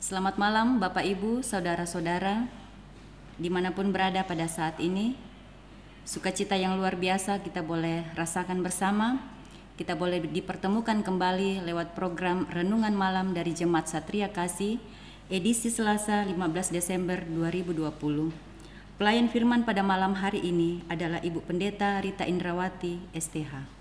Selamat malam Bapak Ibu, Saudara-saudara, dimanapun berada pada saat ini. Sukacita yang luar biasa kita boleh rasakan bersama, kita boleh dipertemukan kembali lewat program Renungan Malam dari Jemaat Satria Kasih, edisi Selasa 15 Desember 2020. Pelayan firman pada malam hari ini adalah Ibu Pendeta Rita Indrawati, STH.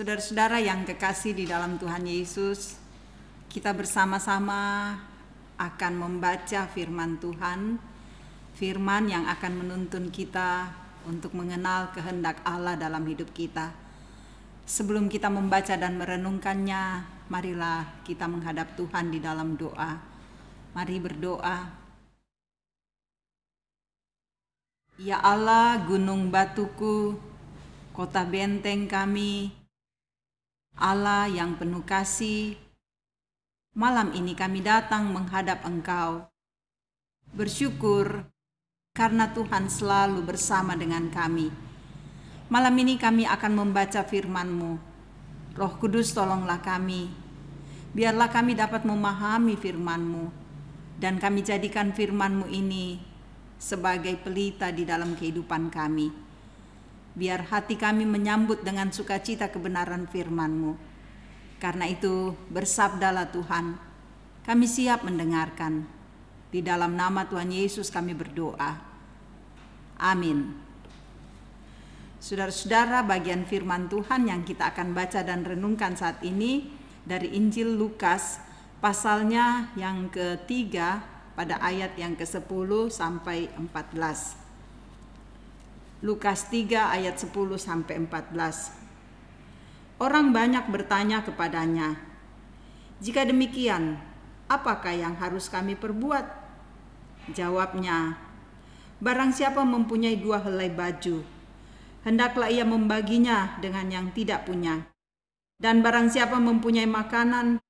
Saudara-saudara yang kekasih di dalam Tuhan Yesus, kita bersama-sama akan membaca firman Tuhan, firman yang akan menuntun kita untuk mengenal kehendak Allah dalam hidup kita. Sebelum kita membaca dan merenungkannya, marilah kita menghadap Tuhan di dalam doa. Mari berdoa. Ya Allah, gunung batuku, kota benteng kami, Allah yang penuh kasih, malam ini kami datang menghadap Engkau. Bersyukur karena Tuhan selalu bersama dengan kami. Malam ini kami akan membaca firman-Mu. Roh Kudus tolonglah kami. Biarlah kami dapat memahami firman-Mu. Dan kami jadikan firman-Mu ini sebagai pelita di dalam kehidupan kami biar hati kami menyambut dengan sukacita kebenaran firman-Mu. Karena itu, bersabdalah Tuhan, kami siap mendengarkan. Di dalam nama Tuhan Yesus kami berdoa. Amin. Saudara-saudara, bagian firman Tuhan yang kita akan baca dan renungkan saat ini dari Injil Lukas pasalnya yang ketiga pada ayat yang ke-10 sampai 14. Lukas 3 ayat 10 sampai 14. Orang banyak bertanya kepadanya, "Jika demikian, apakah yang harus kami perbuat?" Jawabnya, "Barang siapa mempunyai dua helai baju, hendaklah ia membaginya dengan yang tidak punya. Dan barang siapa mempunyai makanan,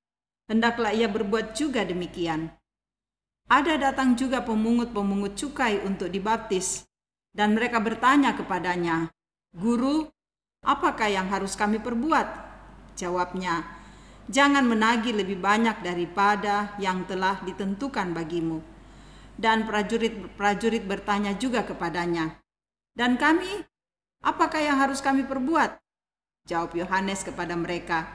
hendaklah ia berbuat juga demikian." Ada datang juga pemungut-pemungut cukai untuk dibaptis, dan mereka bertanya kepadanya, Guru, apakah yang harus kami perbuat? Jawabnya, jangan menagih lebih banyak daripada yang telah ditentukan bagimu. Dan prajurit-prajurit bertanya juga kepadanya, Dan kami, apakah yang harus kami perbuat? Jawab Yohanes kepada mereka,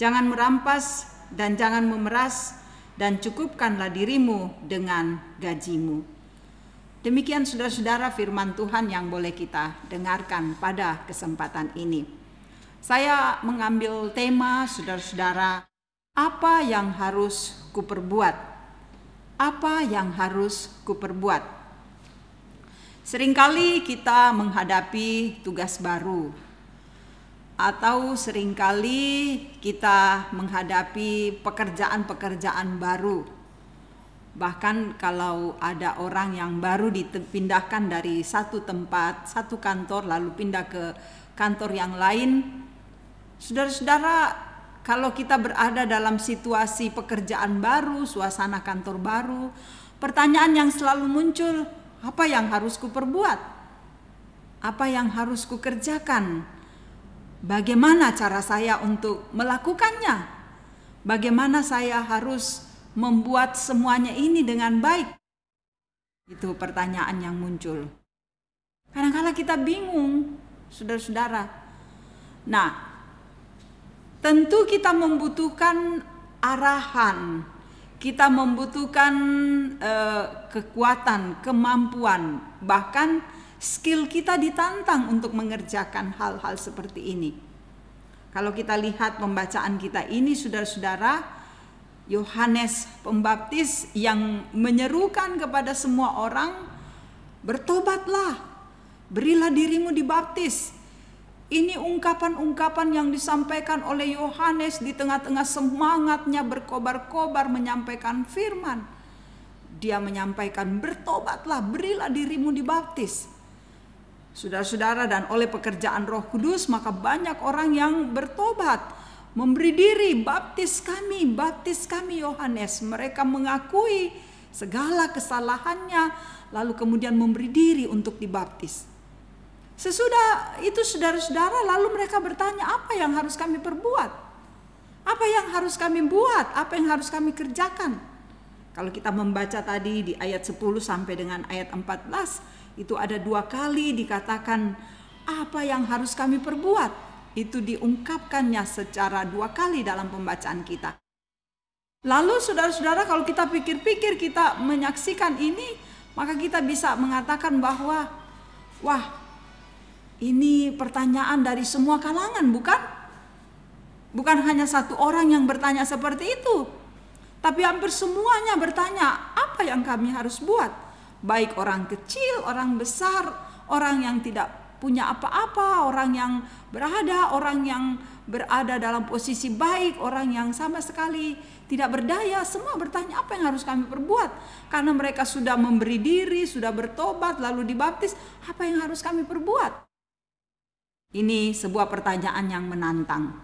Jangan merampas dan jangan memeras, dan cukupkanlah dirimu dengan gajimu. Demikian saudara-saudara firman Tuhan yang boleh kita dengarkan pada kesempatan ini. Saya mengambil tema saudara-saudara apa yang harus kuperbuat? Apa yang harus kuperbuat? Seringkali kita menghadapi tugas baru atau seringkali kita menghadapi pekerjaan-pekerjaan baru bahkan kalau ada orang yang baru dipindahkan dari satu tempat, satu kantor lalu pindah ke kantor yang lain. Saudara-saudara, kalau kita berada dalam situasi pekerjaan baru, suasana kantor baru, pertanyaan yang selalu muncul, apa yang harus kuperbuat? Apa yang harus kukerjakan? Bagaimana cara saya untuk melakukannya? Bagaimana saya harus membuat semuanya ini dengan baik? Itu pertanyaan yang muncul. kadang kadang kita bingung, saudara-saudara. Nah, tentu kita membutuhkan arahan, kita membutuhkan eh, kekuatan, kemampuan, bahkan skill kita ditantang untuk mengerjakan hal-hal seperti ini. Kalau kita lihat pembacaan kita ini, saudara-saudara, Yohanes Pembaptis yang menyerukan kepada semua orang, "Bertobatlah, berilah dirimu dibaptis." Ini ungkapan-ungkapan yang disampaikan oleh Yohanes di tengah-tengah semangatnya berkobar-kobar menyampaikan firman. Dia menyampaikan, "Bertobatlah, berilah dirimu dibaptis." Saudara-saudara dan oleh pekerjaan Roh Kudus maka banyak orang yang bertobat memberi diri, baptis kami, baptis kami Yohanes. Mereka mengakui segala kesalahannya, lalu kemudian memberi diri untuk dibaptis. Sesudah itu saudara-saudara lalu mereka bertanya apa yang harus kami perbuat? Apa yang harus kami buat? Apa yang harus kami kerjakan? Kalau kita membaca tadi di ayat 10 sampai dengan ayat 14 itu ada dua kali dikatakan apa yang harus kami perbuat? itu diungkapkannya secara dua kali dalam pembacaan kita. Lalu saudara-saudara kalau kita pikir-pikir kita menyaksikan ini, maka kita bisa mengatakan bahwa wah, ini pertanyaan dari semua kalangan, bukan? Bukan hanya satu orang yang bertanya seperti itu. Tapi hampir semuanya bertanya, apa yang kami harus buat? Baik orang kecil, orang besar, orang yang tidak punya apa-apa, orang yang berada, orang yang berada dalam posisi baik, orang yang sama sekali tidak berdaya, semua bertanya apa yang harus kami perbuat. Karena mereka sudah memberi diri, sudah bertobat, lalu dibaptis, apa yang harus kami perbuat? Ini sebuah pertanyaan yang menantang.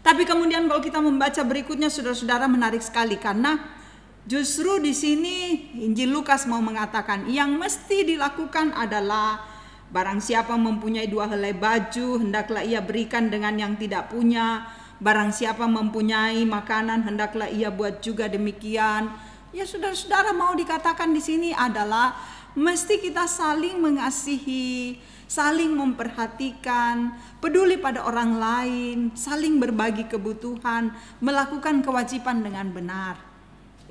Tapi kemudian kalau kita membaca berikutnya saudara-saudara menarik sekali karena Justru di sini Injil Lukas mau mengatakan yang mesti dilakukan adalah Barang siapa mempunyai dua helai baju, hendaklah ia berikan dengan yang tidak punya. Barang siapa mempunyai makanan, hendaklah ia buat juga demikian. Ya saudara-saudara mau dikatakan di sini adalah mesti kita saling mengasihi, saling memperhatikan, peduli pada orang lain, saling berbagi kebutuhan, melakukan kewajiban dengan benar.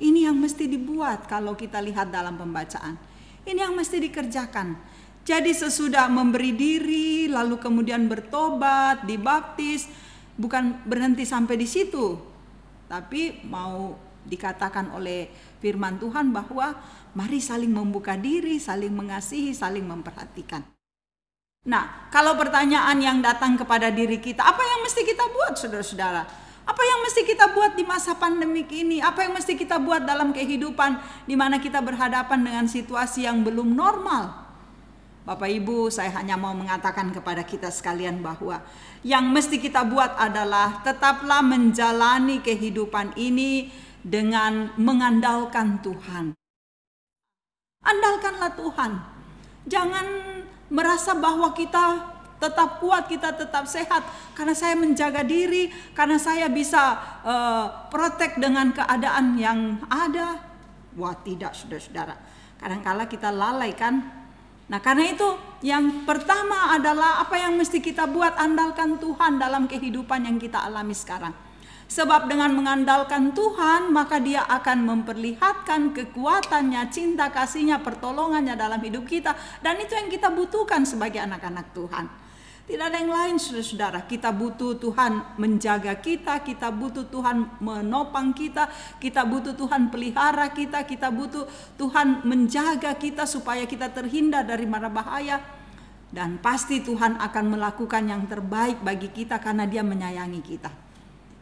Ini yang mesti dibuat kalau kita lihat dalam pembacaan. Ini yang mesti dikerjakan jadi sesudah memberi diri, lalu kemudian bertobat, dibaptis, bukan berhenti sampai di situ. Tapi mau dikatakan oleh firman Tuhan bahwa mari saling membuka diri, saling mengasihi, saling memperhatikan. Nah, kalau pertanyaan yang datang kepada diri kita, apa yang mesti kita buat saudara-saudara? Apa yang mesti kita buat di masa pandemik ini? Apa yang mesti kita buat dalam kehidupan di mana kita berhadapan dengan situasi yang belum normal? Bapak Ibu, saya hanya mau mengatakan kepada kita sekalian bahwa yang mesti kita buat adalah tetaplah menjalani kehidupan ini dengan mengandalkan Tuhan. Andalkanlah Tuhan. Jangan merasa bahwa kita tetap kuat, kita tetap sehat karena saya menjaga diri, karena saya bisa uh, protek dengan keadaan yang ada. Wah, tidak, saudara-saudara. Kadangkala kita lalai kan Nah, karena itu yang pertama adalah apa yang mesti kita buat andalkan Tuhan dalam kehidupan yang kita alami sekarang. Sebab dengan mengandalkan Tuhan, maka dia akan memperlihatkan kekuatannya, cinta kasihnya, pertolongannya dalam hidup kita. Dan itu yang kita butuhkan sebagai anak-anak Tuhan. Tidak ada yang lain saudara-saudara. Kita butuh Tuhan menjaga kita, kita butuh Tuhan menopang kita, kita butuh Tuhan pelihara kita, kita butuh Tuhan menjaga kita supaya kita terhindar dari mara bahaya. Dan pasti Tuhan akan melakukan yang terbaik bagi kita karena dia menyayangi kita.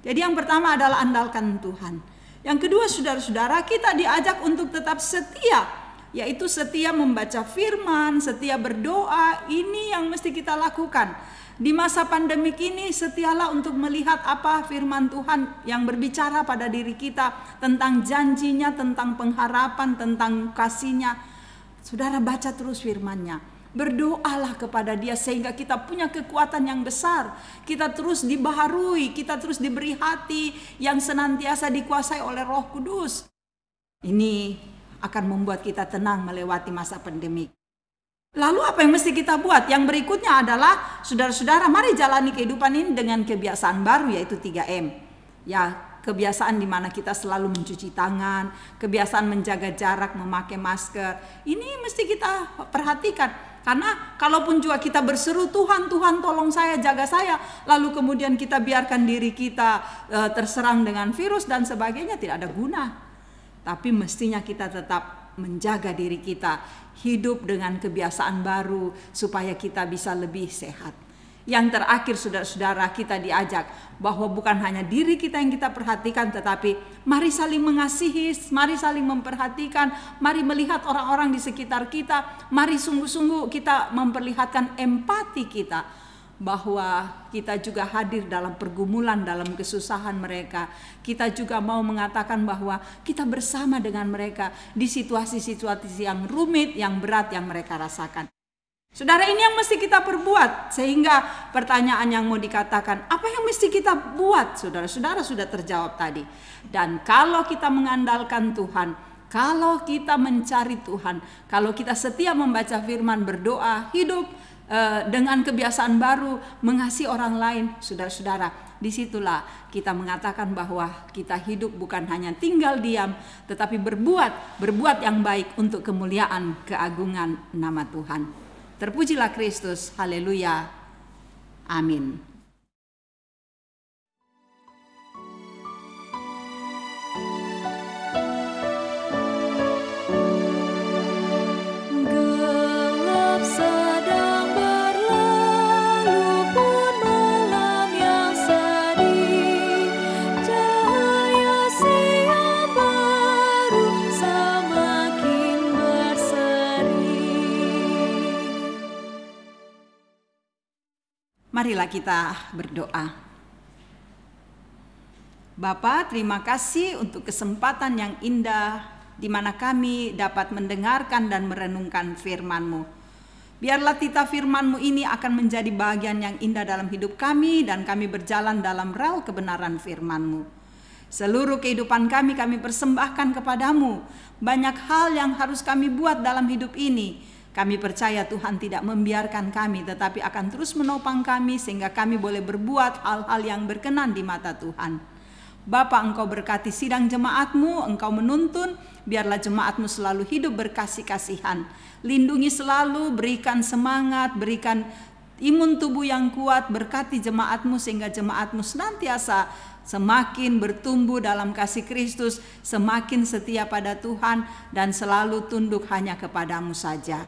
Jadi yang pertama adalah andalkan Tuhan. Yang kedua saudara-saudara kita diajak untuk tetap setia yaitu setia membaca firman, setia berdoa. Ini yang mesti kita lakukan. Di masa pandemik ini setialah untuk melihat apa firman Tuhan yang berbicara pada diri kita tentang janjinya, tentang pengharapan, tentang kasihnya. Saudara baca terus firmannya. Berdoalah kepada dia sehingga kita punya kekuatan yang besar. Kita terus dibaharui, kita terus diberi hati yang senantiasa dikuasai oleh Roh Kudus. Ini akan membuat kita tenang melewati masa pandemi. Lalu apa yang mesti kita buat? Yang berikutnya adalah saudara-saudara mari jalani kehidupan ini dengan kebiasaan baru yaitu 3M. Ya, kebiasaan di mana kita selalu mencuci tangan, kebiasaan menjaga jarak, memakai masker. Ini mesti kita perhatikan. Karena kalaupun juga kita berseru Tuhan, Tuhan tolong saya, jaga saya, lalu kemudian kita biarkan diri kita eh, terserang dengan virus dan sebagainya tidak ada guna. Tapi mestinya kita tetap menjaga diri kita, hidup dengan kebiasaan baru supaya kita bisa lebih sehat. Yang terakhir saudara-saudara kita diajak bahwa bukan hanya diri kita yang kita perhatikan tetapi mari saling mengasihi, mari saling memperhatikan, mari melihat orang-orang di sekitar kita, mari sungguh-sungguh kita memperlihatkan empati kita bahwa kita juga hadir dalam pergumulan, dalam kesusahan mereka. Kita juga mau mengatakan bahwa kita bersama dengan mereka di situasi-situasi yang rumit, yang berat yang mereka rasakan. Saudara ini yang mesti kita perbuat sehingga pertanyaan yang mau dikatakan apa yang mesti kita buat saudara-saudara sudah terjawab tadi. Dan kalau kita mengandalkan Tuhan, kalau kita mencari Tuhan, kalau kita setia membaca firman berdoa, hidup Eh, dengan kebiasaan baru mengasihi orang lain, saudara-saudara. Disitulah kita mengatakan bahwa kita hidup bukan hanya tinggal diam, tetapi berbuat, berbuat yang baik untuk kemuliaan, keagungan nama Tuhan. Terpujilah Kristus, haleluya, amin. Marilah kita berdoa. Bapa, terima kasih untuk kesempatan yang indah di mana kami dapat mendengarkan dan merenungkan firman-Mu. Biarlah tita firman-Mu ini akan menjadi bagian yang indah dalam hidup kami dan kami berjalan dalam rel kebenaran firman-Mu. Seluruh kehidupan kami kami persembahkan kepadamu. Banyak hal yang harus kami buat dalam hidup ini kami percaya Tuhan tidak membiarkan kami, tetapi akan terus menopang kami sehingga kami boleh berbuat hal-hal yang berkenan di mata Tuhan. Bapa engkau berkati sidang jemaatmu, engkau menuntun, biarlah jemaatmu selalu hidup berkasih-kasihan. Lindungi selalu, berikan semangat, berikan imun tubuh yang kuat, berkati jemaatmu sehingga jemaatmu senantiasa semakin bertumbuh dalam kasih Kristus, semakin setia pada Tuhan, dan selalu tunduk hanya kepadamu saja.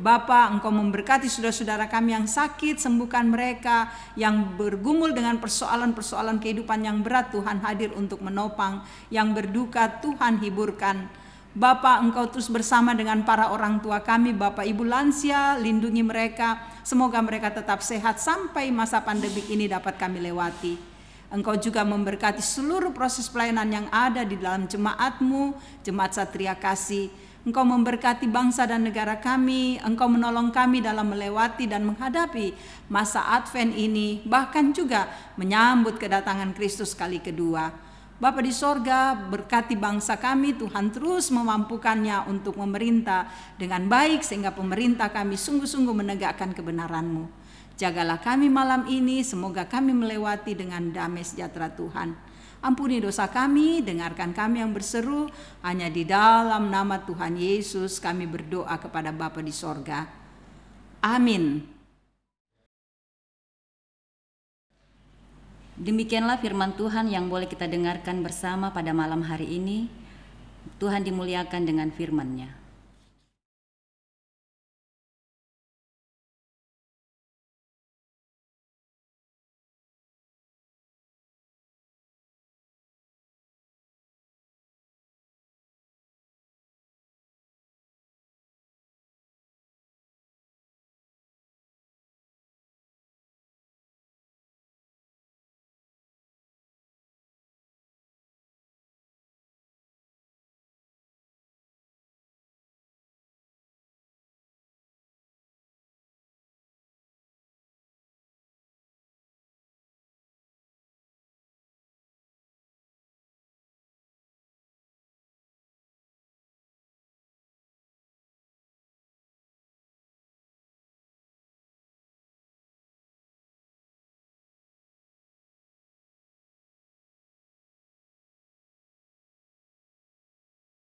Bapa, Engkau memberkati saudara-saudara kami yang sakit, sembuhkan mereka yang bergumul dengan persoalan-persoalan kehidupan yang berat. Tuhan hadir untuk menopang yang berduka, Tuhan hiburkan. Bapa, Engkau terus bersama dengan para orang tua kami, Bapak Ibu lansia, lindungi mereka. Semoga mereka tetap sehat sampai masa pandemi ini dapat kami lewati. Engkau juga memberkati seluruh proses pelayanan yang ada di dalam jemaatmu, Jemaat Satria Kasih Engkau memberkati bangsa dan negara kami, Engkau menolong kami dalam melewati dan menghadapi masa Advent ini, bahkan juga menyambut kedatangan Kristus kali kedua. Bapa di sorga, berkati bangsa kami, Tuhan terus memampukannya untuk memerintah dengan baik sehingga pemerintah kami sungguh-sungguh menegakkan kebenaranMu. Jagalah kami malam ini, semoga kami melewati dengan damai sejahtera Tuhan. Ampuni dosa kami, dengarkan kami yang berseru, hanya di dalam nama Tuhan Yesus kami berdoa kepada Bapa di sorga. Amin. Demikianlah firman Tuhan yang boleh kita dengarkan bersama pada malam hari ini. Tuhan dimuliakan dengan firman-Nya.